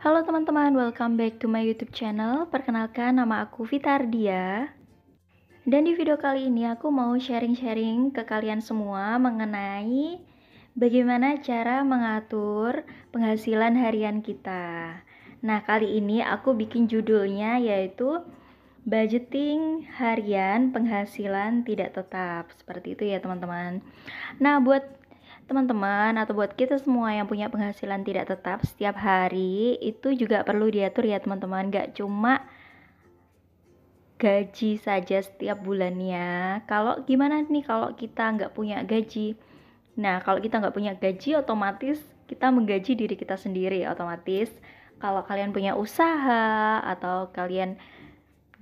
Halo teman-teman, welcome back to my YouTube channel. Perkenalkan nama aku Vitardia. Dan di video kali ini aku mau sharing-sharing ke kalian semua mengenai bagaimana cara mengatur penghasilan harian kita. Nah, kali ini aku bikin judulnya yaitu budgeting harian penghasilan tidak tetap. Seperti itu ya, teman-teman. Nah, buat teman-teman atau buat kita semua yang punya penghasilan tidak tetap setiap hari itu juga perlu diatur ya teman-teman gak cuma gaji saja setiap bulannya kalau gimana nih kalau kita nggak punya gaji nah kalau kita nggak punya gaji otomatis kita menggaji diri kita sendiri otomatis kalau kalian punya usaha atau kalian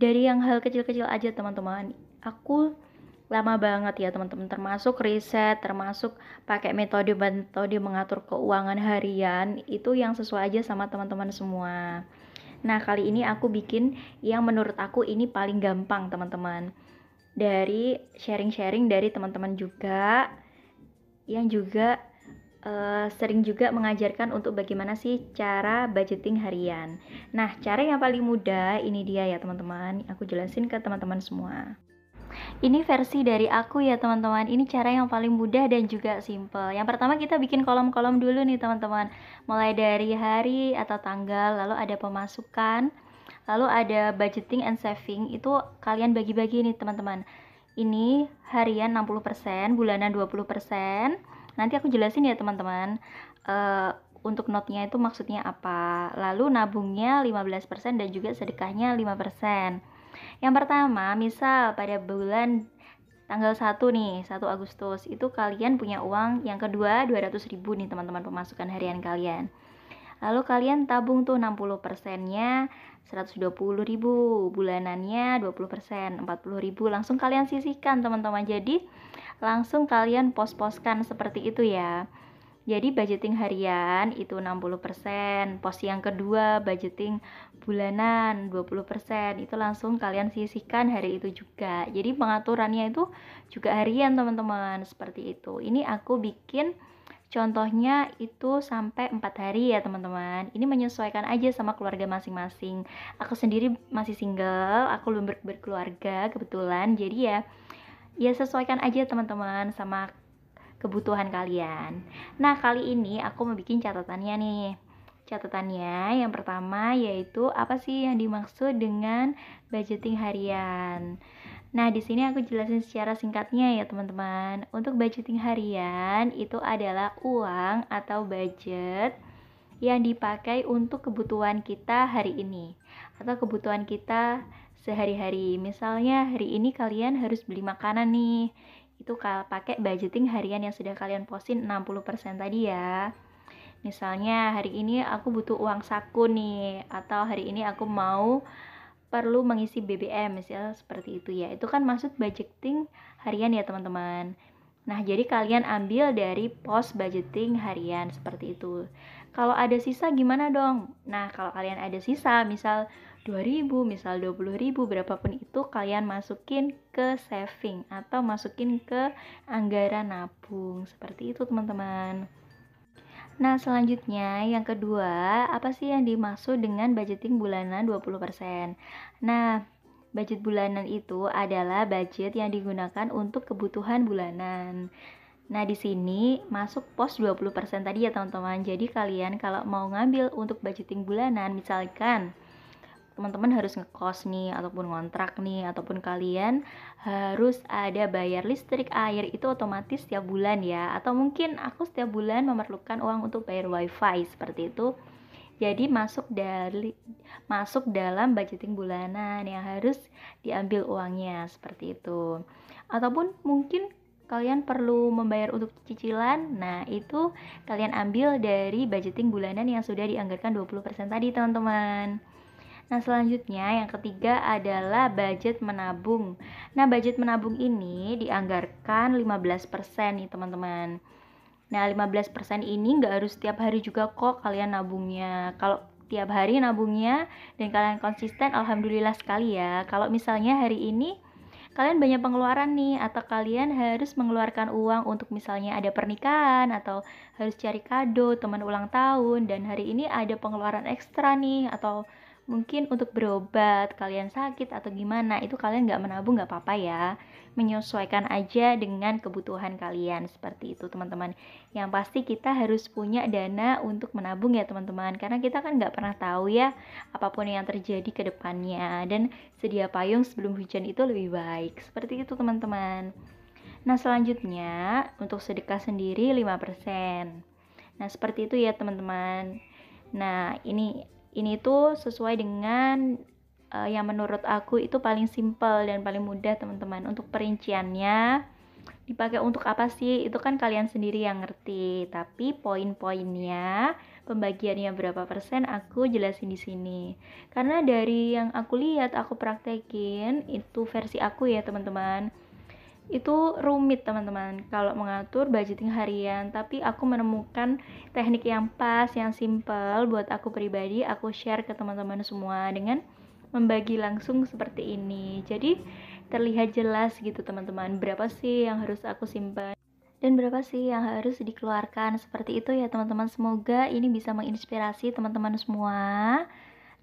dari yang hal kecil-kecil aja teman-teman aku lama banget ya teman-teman termasuk riset termasuk pakai metode metode mengatur keuangan harian itu yang sesuai aja sama teman-teman semua nah kali ini aku bikin yang menurut aku ini paling gampang teman-teman dari sharing-sharing dari teman-teman juga yang juga uh, sering juga mengajarkan untuk bagaimana sih cara budgeting harian. Nah, cara yang paling mudah ini dia ya teman-teman. Aku jelasin ke teman-teman semua ini versi dari aku ya teman-teman ini cara yang paling mudah dan juga simple yang pertama kita bikin kolom-kolom dulu nih teman-teman mulai dari hari atau tanggal lalu ada pemasukan lalu ada budgeting and saving itu kalian bagi-bagi nih teman-teman ini harian 60% bulanan 20% nanti aku jelasin ya teman-teman eh, untuk notnya itu maksudnya apa lalu nabungnya 15% dan juga sedekahnya 5% yang pertama, misal pada bulan tanggal 1 nih, 1 Agustus, itu kalian punya uang yang kedua 200 ribu nih teman-teman pemasukan harian kalian. Lalu kalian tabung tuh 60 persennya 120 ribu, bulanannya 20 persen, 40 ribu, langsung kalian sisihkan teman-teman. Jadi langsung kalian pos-poskan seperti itu ya. Jadi budgeting harian itu 60%, pos yang kedua budgeting bulanan 20%. Itu langsung kalian sisihkan hari itu juga. Jadi pengaturannya itu juga harian, teman-teman. Seperti itu. Ini aku bikin Contohnya itu sampai 4 hari ya teman-teman Ini menyesuaikan aja sama keluarga masing-masing Aku sendiri masih single, aku belum ber berkeluarga kebetulan Jadi ya, ya sesuaikan aja teman-teman sama kebutuhan kalian. Nah, kali ini aku mau bikin catatannya nih. Catatannya yang pertama yaitu apa sih yang dimaksud dengan budgeting harian. Nah, di sini aku jelasin secara singkatnya ya, teman-teman. Untuk budgeting harian itu adalah uang atau budget yang dipakai untuk kebutuhan kita hari ini atau kebutuhan kita sehari-hari. Misalnya hari ini kalian harus beli makanan nih itu pakai budgeting harian yang sudah kalian posin 60% tadi ya. Misalnya hari ini aku butuh uang saku nih atau hari ini aku mau perlu mengisi BBM misalnya seperti itu ya. Itu kan maksud budgeting harian ya, teman-teman. Nah, jadi kalian ambil dari pos budgeting harian seperti itu. Kalau ada sisa gimana dong? Nah, kalau kalian ada sisa, misal 2000, misal 20.000 berapapun itu kalian masukin ke saving atau masukin ke anggaran nabung. Seperti itu, teman-teman. Nah, selanjutnya yang kedua, apa sih yang dimaksud dengan budgeting bulanan 20%? Nah, budget bulanan itu adalah budget yang digunakan untuk kebutuhan bulanan. Nah, di sini masuk pos 20% tadi ya, teman-teman. Jadi, kalian kalau mau ngambil untuk budgeting bulanan, misalkan teman-teman harus ngekos nih ataupun ngontrak nih ataupun kalian harus ada bayar listrik air itu otomatis setiap bulan ya atau mungkin aku setiap bulan memerlukan uang untuk bayar wifi seperti itu jadi masuk dari masuk dalam budgeting bulanan yang harus diambil uangnya seperti itu ataupun mungkin kalian perlu membayar untuk cicilan nah itu kalian ambil dari budgeting bulanan yang sudah dianggarkan 20% tadi teman-teman Nah, selanjutnya yang ketiga adalah budget menabung. Nah, budget menabung ini dianggarkan 15% nih, teman-teman. Nah, 15% ini nggak harus setiap hari juga kok kalian nabungnya. Kalau tiap hari nabungnya dan kalian konsisten, alhamdulillah sekali ya. Kalau misalnya hari ini kalian banyak pengeluaran nih atau kalian harus mengeluarkan uang untuk misalnya ada pernikahan atau harus cari kado teman ulang tahun dan hari ini ada pengeluaran ekstra nih atau mungkin untuk berobat kalian sakit atau gimana itu kalian nggak menabung nggak apa-apa ya menyesuaikan aja dengan kebutuhan kalian seperti itu teman-teman yang pasti kita harus punya dana untuk menabung ya teman-teman karena kita kan nggak pernah tahu ya apapun yang terjadi ke depannya dan sedia payung sebelum hujan itu lebih baik seperti itu teman-teman nah selanjutnya untuk sedekah sendiri 5% nah seperti itu ya teman-teman nah ini ini tuh sesuai dengan uh, yang menurut aku itu paling simple dan paling mudah teman-teman untuk perinciannya dipakai untuk apa sih itu kan kalian sendiri yang ngerti tapi poin-poinnya pembagiannya berapa persen aku jelasin di sini karena dari yang aku lihat aku praktekin itu versi aku ya teman-teman itu rumit teman-teman kalau mengatur budgeting harian tapi aku menemukan teknik yang pas yang simple buat aku pribadi aku share ke teman-teman semua dengan membagi langsung seperti ini jadi terlihat jelas gitu teman-teman berapa sih yang harus aku simpan dan berapa sih yang harus dikeluarkan seperti itu ya teman-teman semoga ini bisa menginspirasi teman-teman semua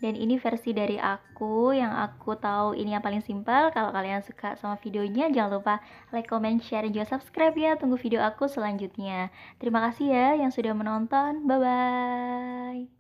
dan ini versi dari aku yang aku tahu ini yang paling simpel kalau kalian suka sama videonya jangan lupa like, comment, share, dan juga subscribe ya tunggu video aku selanjutnya terima kasih ya yang sudah menonton bye bye